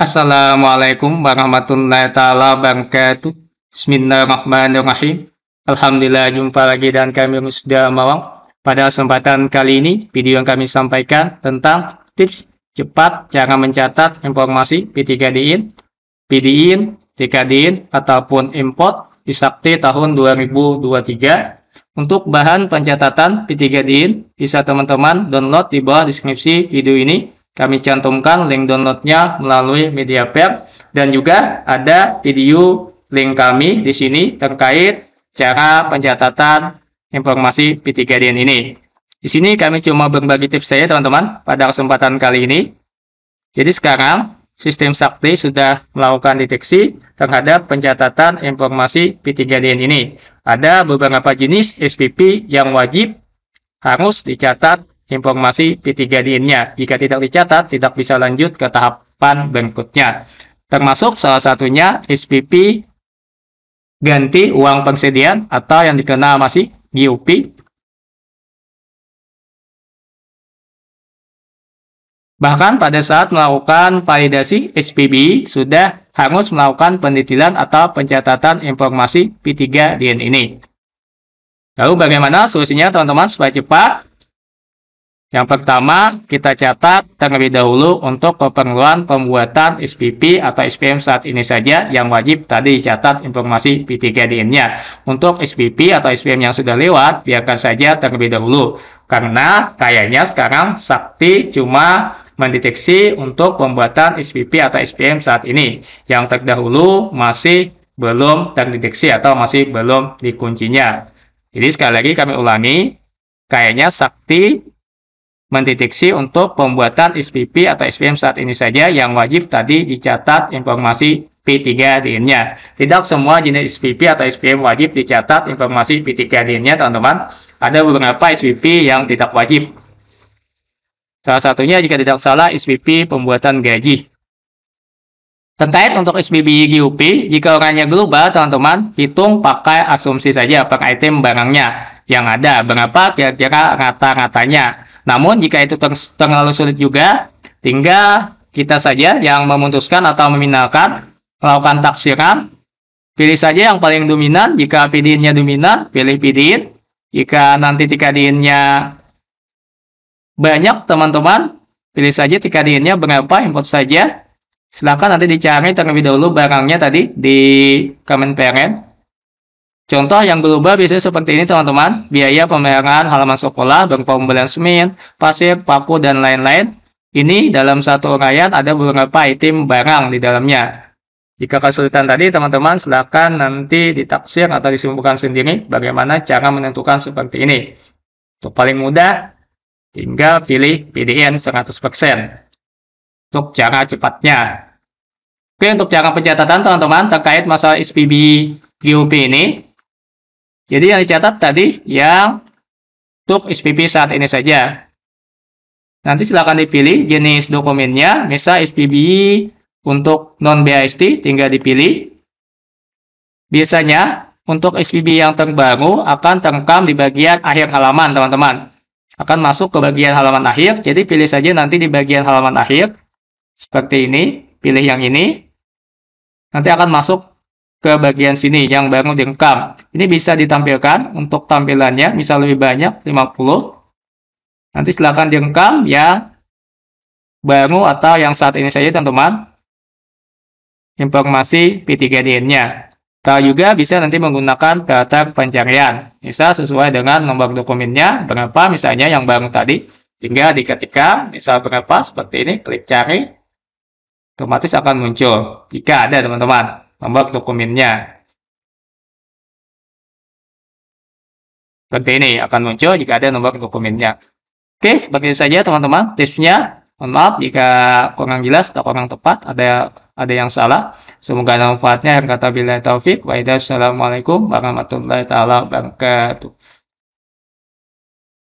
Assalamualaikum warahmatullahi taala wabarakatuh. Bismillahirrahmanirrahim. Alhamdulillah jumpa lagi dan kami sudah mau Pada kesempatan kali ini, video yang kami sampaikan tentang tips cepat cara mencatat informasi P3DIN, PDIN, TKDIN, ataupun import di Sakti tahun 2023 untuk bahan pencatatan P3DIN, bisa teman-teman download di bawah deskripsi video ini kami cantumkan link downloadnya melalui media web dan juga ada video link kami di sini terkait cara pencatatan informasi P3DN ini. Di sini kami cuma berbagi tips saya teman-teman pada kesempatan kali ini. Jadi sekarang sistem sakti sudah melakukan deteksi terhadap pencatatan informasi P3DN ini. Ada beberapa jenis SPP yang wajib harus dicatat informasi P3DN-nya. Jika tidak dicatat, tidak bisa lanjut ke tahapan berikutnya. Termasuk salah satunya SPP ganti uang pengsedian atau yang dikenal masih GUP. Bahkan pada saat melakukan validasi SPP sudah harus melakukan penelitian atau pencatatan informasi P3DN ini. Lalu bagaimana solusinya teman-teman supaya cepat? Yang pertama, kita catat terlebih dahulu untuk keperluan pembuatan SPP atau SPM saat ini saja yang wajib tadi dicatat informasi P3DN-nya. Untuk SPP atau SPM yang sudah lewat, biarkan saja terlebih dahulu. Karena kayaknya sekarang Sakti cuma mendeteksi untuk pembuatan SPP atau SPM saat ini. Yang terdahulu masih belum terdeteksi atau masih belum dikuncinya. Jadi sekali lagi kami ulangi, kayaknya Sakti mendeteksi untuk pembuatan SPP atau SPM saat ini saja yang wajib tadi dicatat informasi P3DN-nya. Tidak semua jenis SPP atau SPM wajib dicatat informasi P3DN-nya, teman-teman. Ada beberapa SPP yang tidak wajib. Salah satunya jika tidak salah SPP pembuatan gaji. Terkait untuk SPP GUP, jika orangnya global, teman-teman, hitung pakai asumsi saja per item barangnya yang ada. Berapa kira-kira rata-ratanya. Namun jika itu terlalu sulit juga, tinggal kita saja yang memutuskan atau meminalkan, melakukan taksiran. Pilih saja yang paling dominan. Jika pidinnya dominan, pilih pidin. Jika nanti tikadinnya banyak, teman-teman, pilih saja tikadinnya berapa, input saja. Silahkan nanti dicari terlebih dahulu barangnya tadi di komen parent. Contoh yang berubah biasanya seperti ini teman-teman. Biaya pemeliharaan halaman sekolah berupa pembelian semen, pasir, paku, dan lain-lain. Ini dalam satu rakyat ada beberapa item barang di dalamnya. Jika kesulitan tadi teman-teman silahkan nanti ditaksir atau disimpulkan sendiri bagaimana cara menentukan seperti ini. Untuk paling mudah, tinggal pilih PDN 100%. Untuk cara cepatnya. Oke, untuk cara pencatatan teman-teman terkait masalah SPB QP ini, jadi yang dicatat tadi yang untuk SPB saat ini saja. Nanti silakan dipilih jenis dokumennya, misal SPB untuk non BIST, tinggal dipilih. Biasanya untuk SPB yang terbaru akan terekam di bagian akhir halaman, teman-teman. Akan masuk ke bagian halaman akhir, jadi pilih saja nanti di bagian halaman akhir. Seperti ini, pilih yang ini. Nanti akan masuk ke bagian sini yang baru direkam. Ini bisa ditampilkan untuk tampilannya, misal lebih banyak, 50. Nanti silakan direkam yang baru atau yang saat ini saja teman-teman. Informasi P3DN-nya. Kalau juga bisa nanti menggunakan data pencarian. Bisa sesuai dengan nomor dokumennya, berapa misalnya yang baru tadi. Tinggal diketikkan, misal berapa, seperti ini, klik cari. Otomatis akan muncul. Jika ada teman-teman membuat dokumennya. Seperti ini akan muncul jika ada nomor dokumennya. Oke, seperti itu saja teman-teman tipsnya. Mohon maaf jika kurang jelas atau kurang tepat, ada ada yang salah. Semoga manfaatnya. Kata bila taufik. Wa'idha. Assalamualaikum warahmatullahi taala wabarakatuh.